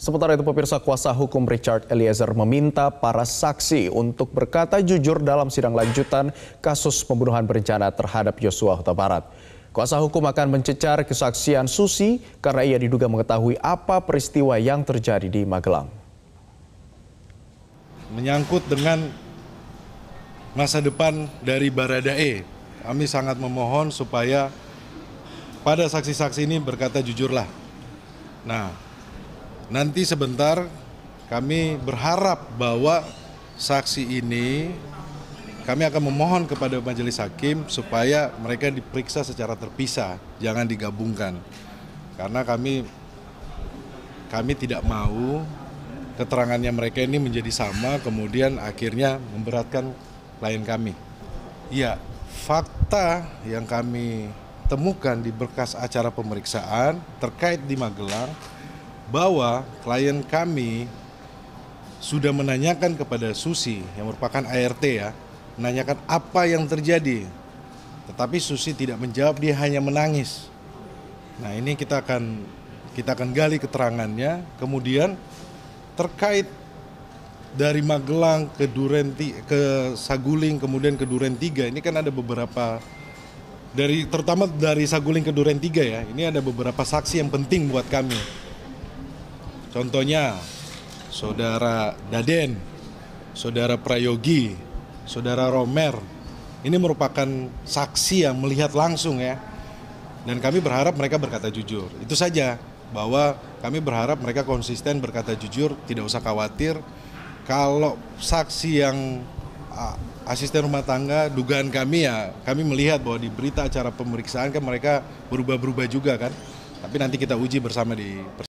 Sementara itu pemirsa kuasa hukum Richard Eliezer meminta para saksi untuk berkata jujur dalam sidang lanjutan kasus pembunuhan berencana terhadap Yosua Huta Barat. Kuasa hukum akan mencecar kesaksian Susi karena ia diduga mengetahui apa peristiwa yang terjadi di Magelang. Menyangkut dengan masa depan dari Baradae, kami sangat memohon supaya pada saksi-saksi ini berkata jujurlah. Nah, Nanti sebentar kami berharap bahwa saksi ini kami akan memohon kepada majelis hakim supaya mereka diperiksa secara terpisah, jangan digabungkan. Karena kami kami tidak mau keterangannya mereka ini menjadi sama kemudian akhirnya memberatkan klien kami. Ya, fakta yang kami temukan di berkas acara pemeriksaan terkait di Magelang bahwa klien kami sudah menanyakan kepada Susi yang merupakan ART ya, menanyakan apa yang terjadi. Tetapi Susi tidak menjawab, dia hanya menangis. Nah, ini kita akan kita akan gali keterangannya. Kemudian terkait dari Magelang ke Duren ke Saguling kemudian ke Duren 3 ini kan ada beberapa dari terutama dari Saguling ke Duren 3 ya. Ini ada beberapa saksi yang penting buat kami Contohnya saudara Daden, saudara Prayogi, saudara Romer. Ini merupakan saksi yang melihat langsung ya. Dan kami berharap mereka berkata jujur. Itu saja bahwa kami berharap mereka konsisten berkata jujur, tidak usah khawatir kalau saksi yang asisten rumah tangga dugaan kami ya kami melihat bahwa di berita acara pemeriksaan kan mereka berubah-berubah juga kan tapi nanti kita uji bersama di